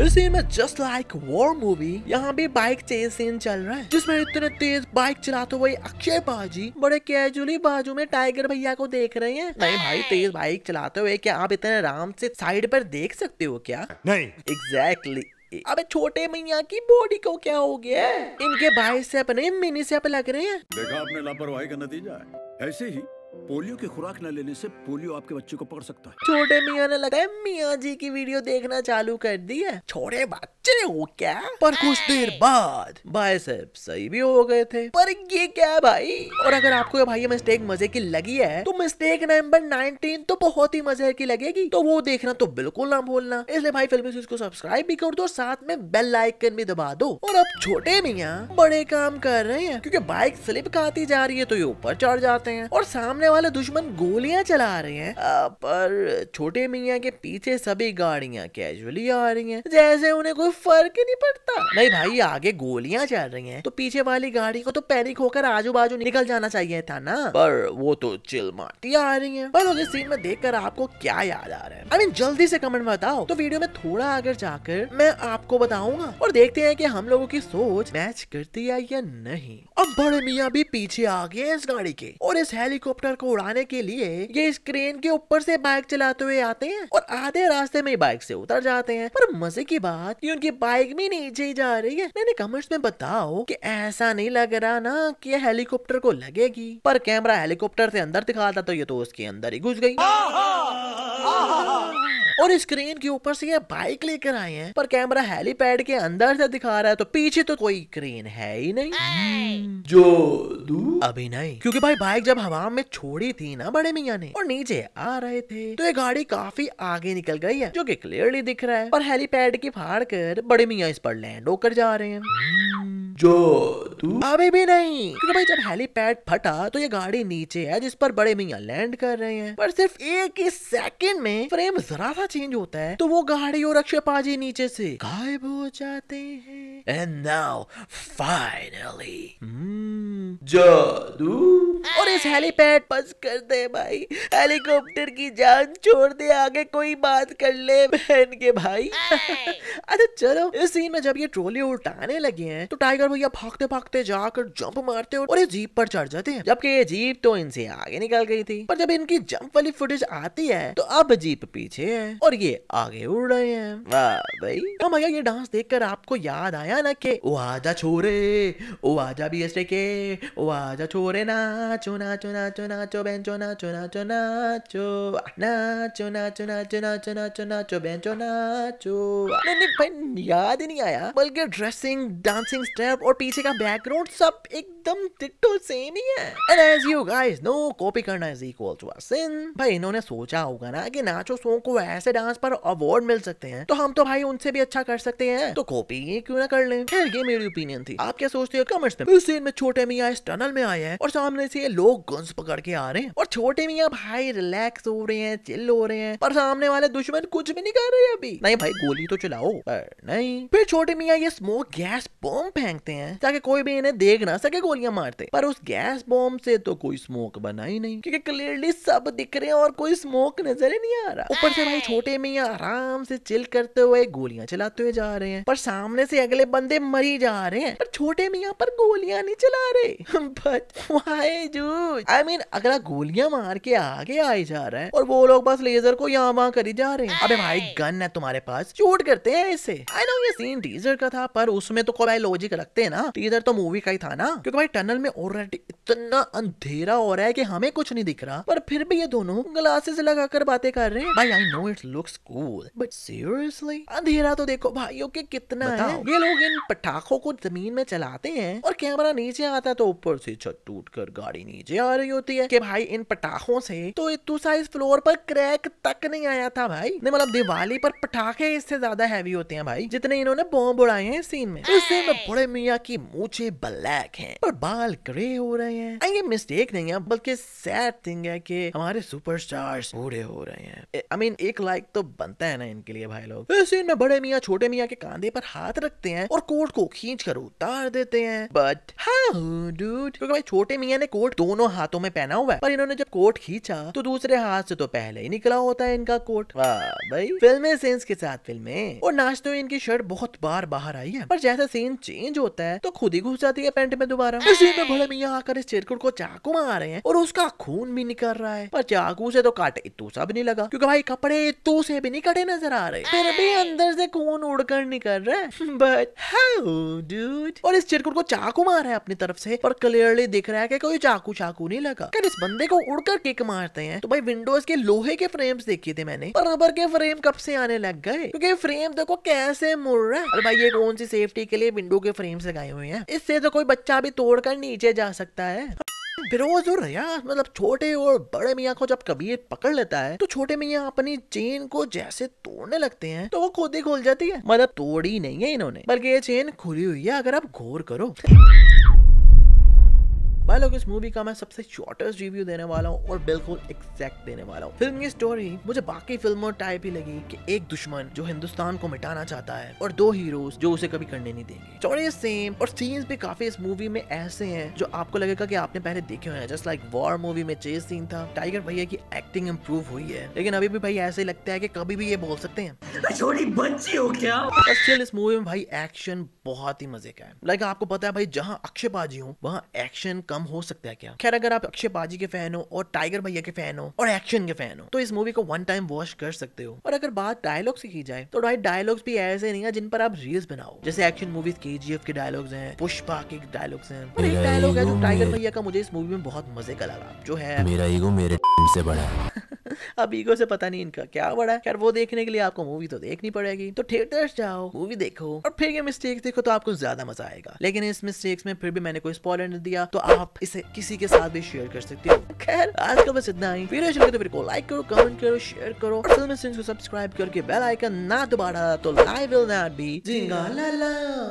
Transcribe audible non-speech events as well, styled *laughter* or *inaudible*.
इसी में just like War movie यहाँ भी बाइक चेस सीन चल रहा है जिसमें इतने तेज बाइक चलाते हुए अक्षय बाजी बड़े कैजुअली बाजू में टाइगर भैया को देख रहे हैं नहीं भाई तेज बाइक चलाते हुए क्या आप इतने आराम से साइड पर देख सकते हो क्या नहीं एग्जैक्टली exactly. अबे छोटे मैया की बॉडी को क्या हो गया इनके भाई से अपने मिनी से अपने लग रहे हैं देखा आपने लापरवाही का नतीजा है ऐसे ही पोलियो की खुराक न लेने से पोलियो आपके बच्चे को पकड़ सकता है छोटे मियाँ ने लगा मियाँ जी की वीडियो देखना चालू कर दी है छोटे बच्चे हो क्या पर कुछ देर बाद भाई साहब सही भी हो गए थे पर ये क्या भाई और अगर आपको ये भाई मिस्टेक मजे की लगी है तो मिस्टेक नंबर नाइनटीन तो बहुत ही मजे की लगेगी तो वो देखना तो बिल्कुल ना भूलना इसलिए भाई फिल्म को सब्सक्राइब भी कर दो साथ में बेल लाइकन भी दबा दो और अब छोटे मियाँ बड़े काम कर रहे हैं क्यूँकी बाइक स्लिप खाती जा रही है तो ये ऊपर चढ़ जाते हैं और सामने सामने वाले दुश्मन गोलियां चला रहे हैं पर छोटे मियाँ के पीछे सभी गाड़ियां कैजुअली आ रही हैं जैसे उन्हें कोई फर्क ही नहीं पड़ता नहीं भाई आगे गोलियां चल रही हैं तो पीछे वाली गाड़ी को तो पैनिक होकर आजू बाजू निकल जाना चाहिए था ना पर वो तो चिल मारती आ रही है पर उसे सीन में देखकर आपको क्या याद आ रहा है आई मीन जल्दी से कमेंट में बताओ तो वीडियो में थोड़ा आगे जाकर मैं आपको बताऊंगा और देखते हैं कि हम लोगों की सोच मैच करती है या नहीं अब बड़े मियाँ भी पीछे आ गए इस गाड़ी के और इस हेलीकॉप्टर हेलीकॉप्टर को उड़ाने के लिए ये इस क्रेन के ऊपर से बाइक चलाते हुए आते हैं और आधे रास्ते में ही बाइक से उतर जाते हैं पर मजे की बात ये उनकी बाइक भी नीचे ही जा रही है मैंने कमेंट्स में बताओ कि ऐसा नहीं लग रहा ना कि ये हेलीकॉप्टर को लगेगी पर कैमरा हेलीकॉप्टर से अंदर दिखाता तो ये तो उसके अंदर ही घुस गई आहा, आहा, आहा, और स्क्रीन के ऊपर से ये बाइक लेकर आए हैं पर कैमरा हेलीपैड के अंदर से दिखा रहा है तो पीछे तो कोई क्रेन है ही नहीं जो अभी नहीं क्योंकि भाई बाइक जब हवा में छोड़ी थी ना बड़े मियाँ ने और नीचे आ रहे थे तो ये गाड़ी काफी आगे निकल गई है जो की क्लियरली दिख रहा है और हेलीपैड की फाड़ कर बड़े मियाँ इस पर लैंड होकर जा रहे हैं hmm. जो तू अभी भी नहीं क्योंकि भाई जब हेलीपैड फटा तो ये गाड़ी नीचे है जिस पर बड़े मियाँ लैंड कर रहे हैं पर सिर्फ एक ही सेकंड में फ्रेम जरा सा चेंज होता है तो वो गाड़ी और अक्षय पाजी नीचे से गायब हो जाते हैं एंड नाउ फाइनली जादू और इस हेलीपैड बस कर दे भाई हेलीकॉप्टर की जान छोड़ दे आगे कोई बात कर ले बहन के भाई अरे अच्छा, चलो इस सीन में जब ये ट्रोली उल्टाने लगे हैं तो टाइगर भैया भागते भागते जाकर जंप मारते और ये जीप पर चढ़ जाते हैं जबकि ये जीप तो इनसे आगे निकल गई थी पर जब इनकी जंप वाली फुटेज आती है तो अब जीप पीछे है और ये आगे उड़ रहे हैं भाई तो भैया ये डांस देख आपको याद आया ना कि ओ आजा छोरे ओ आजा बी एस के ओ आजा छोरे नाचो नाचो नाचो नाचो बेंचो नाचो नाचो नाचो नाचो नाचो नाचो नाचो नाचो नाचो बेंचो नाचो नहीं भाई याद ही नहीं आया बल्कि ड्रेसिंग डांसिंग स्टेप और पीछे का बैकग्राउंड सब एकदम डिट्टो सेम ही है and as you guys know copy करना इज इक्वल टू सिन भाई इन्होंने सोचा होगा ना कि नाचो सॉन्ग को ऐसे डांस पर अवार्ड मिल सकते हैं तो हम तो भाई उनसे भी अच्छा कर सकते हैं तो कॉपी क्यों ना कर ले खैर ये मेरी ओपिनियन थी आप क्या सोचते हो कमेंट्स में इस सीन में छोटे मियां इस टनल में आए हैं और सामने से लोग गन्स पकड़ के आ रहे हैं और छोटे मियाँ भाई रिलैक्स हो रहे हैं चिल हो रहे हैं पर सामने वाले दुश्मन कुछ भी नहीं कर रहे अभी नहीं भाई गोली तो चलाओ नहीं फिर छोटे मियाँ ये स्मोक गैस बॉम्ब फेंकते हैं ताकि कोई भी इन्हें देख ना सके गोलियां मारते पर उस गैस बॉम्ब से तो कोई स्मोक बना ही नहीं क्योंकि क्लियरली सब दिख रहे हैं और कोई स्मोक नजर ही नहीं आ रहा ऊपर से भाई छोटे मियाँ आराम से चिल करते हुए गोलियां चलाते हुए जा रहे हैं पर सामने से अगले बंदे मरी जा रहे हैं पर छोटे मियाँ पर गोलियां नहीं चला रहे but why dude I mean अगला गोलियां मार के आगे आए जा रहा है और वो लोग बस लेजर को यहाँ वहाँ करी जा रहे हैं अबे भाई गन है तुम्हारे पास शूट करते हैं इसे आई नो ये सीन टीजर का था पर उसमें तो कोई लॉजिक रखते है ना टीजर तो मूवी का ही था ना क्योंकि भाई टनल में ऑलरेडी इतना अंधेरा हो रहा है कि हमें कुछ नहीं दिख रहा पर फिर भी ये दोनों ग्लासेस लगाकर बातें कर रहे हैं भाई I know it looks cool but seriously अंधेरा तो देखो भाइयों के कितना है ये लोग इन पटाखों को जमीन में चलाते हैं और कैमरा नीचे आता है तो ऊपर से छत टूट कर गाड़ी नीचे आ रही होती है कि भाई इन पटाखों से तो इतू साइज फ्लोर पर क्रैक तक नहीं आया था भाई नहीं मतलब दिवाली पर पटाखे इससे ज्यादा हैवी होते हैं भाई जितने इन्होंने बॉम्ब उड़ाए हैं सीन में इस सीन में बड़े मियाँ की मूछे ब्लैक है और बाल ग्रे हो रहे रहे हैं ये मिस्टेक नहीं है बल्कि सैड थिंग है कि हमारे सुपरस्टार्स बूढ़े हो रहे हैं आई मीन एक लाइक तो बनता है ना इनके लिए भाई लोग इस सीन में बड़े मियाँ छोटे मियाँ के कांधे पर हाथ रखते हैं और कोट को खींच कर उतार देते हैं बट डूड हाँ, क्योंकि भाई छोटे मियाँ ने कोट दोनों हाथों में पहना हुआ है पर इन्होंने जब कोट खींचा तो दूसरे हाथ से तो पहले ही निकला होता है इनका कोट भाई फिल्म सेंस के साथ फिल्में और नाचते हुए इनकी शर्ट बहुत बार बाहर आई है पर जैसा सीन चेंज होता है तो खुद ही घुस जाती है पेंट में दोबारा में बड़े मियाँ आकर इस चिरकुट को चाकू मार रहे हैं और उसका खून भी निकल रहा है पर चाकू से तो काट इतू सा भी नहीं लगा क्योंकि भाई कपड़े इतू से भी नहीं कटे नजर आ रहे फिर भी अंदर से खून उड़कर निकल रहा है बट हाउ डूड और इस चिरकुट को चाकू मार है अपनी तरफ से पर क्लियरली दिख रहा है कि कोई चाकू चाकू नहीं लगा अगर इस बंदे को उड़कर किक मारते हैं तो भाई विंडोज के लोहे के फ्रेम्स देखे थे मैंने पर रबर के फ्रेम कब से आने लग गए क्योंकि फ्रेम देखो कैसे मुड़ रहा है और भाई ये कौन सी सेफ्टी के लिए विंडो के फ्रेम्स लगाए हुए हैं इससे तो कोई बच्चा भी तोड़कर नीचे जा सकता है है बिरोजुर यार मतलब छोटे और बड़े मियाँ को जब ये पकड़ लेता है तो छोटे मियाँ अपनी चेन को जैसे तोड़ने लगते हैं तो वो खुद ही खोल जाती है मतलब तोड़ी नहीं है इन्होंने बल्कि ये चेन खुली हुई है अगर आप गौर करो भाई लोग इस मूवी का मैं सबसे शॉर्टेस्ट रिव्यू देने वाला हूँ और बिल्कुल एक्सैक्ट देने वाला हूँ फिल्म की स्टोरी मुझे बाकी फिल्मों टाइप ही लगी कि एक दुश्मन जो हिंदुस्तान को मिटाना चाहता है और दो हीरोज जो उसे कभी करने नहीं देंगे स्टोरी सेम और सीन्स भी काफी इस मूवी में ऐसे हैं जो आपको लगेगा कि आपने पहले देखे हुए हैं जस्ट लाइक वॉर मूवी में चेस सीन था टाइगर भैया की एक्टिंग इम्प्रूव हुई है लेकिन अभी भी भाई ऐसे लगता है कि कभी भी ये बोल सकते हैं *laughs* छोटी बच्ची हो क्या स्टिल इस मूवी में भाई एक्शन बहुत ही मजे का है लाइक आपको पता है भाई जहाँ अक्षय पाजी हूँ वहाँ एक्शन कम काम हो सकता है क्या खैर अगर आप अक्षय बाजी के फैन हो और टाइगर भैया के फैन हो और एक्शन के फैन हो तो इस मूवी को वन टाइम वॉश कर सकते हो और अगर बात डायलॉग से की जाए तो भाई डायलॉग्स भी ऐसे नहीं है जिन पर आप रील्स बनाओ जैसे एक्शन मूवीज के जी के डायलॉग्स हैं पुष्पा के डायलॉग्स हैं और एक डायलॉग है जो टाइगर भैया का मुझे इस मूवी में बहुत मजे का लगा जो है मेरा ईगो मेरे *laughs* से बड़ा अब ईगो से पता नहीं इनका क्या बड़ा है खैर वो देखने के लिए आपको मूवी तो देखनी पड़ेगी तो थिएटर जाओ मूवी देखो और फिर ये मिस्टेक्स देखो तो आपको ज्यादा मजा आएगा लेकिन इस मिस्टेक्स में फिर भी मैंने कोई स्पॉलर नहीं दिया तो आप इसे किसी के साथ भी शेयर कर सकते हो खैर आज का बस इतना ही वीडियो अच्छी लगे तो फिर को लाइक करो कमेंट करो शेयर करो फिल्म को सब्सक्राइब करके बेल आइकन ना दोबारा तो लाइव विल नॉट बी जिंगा ला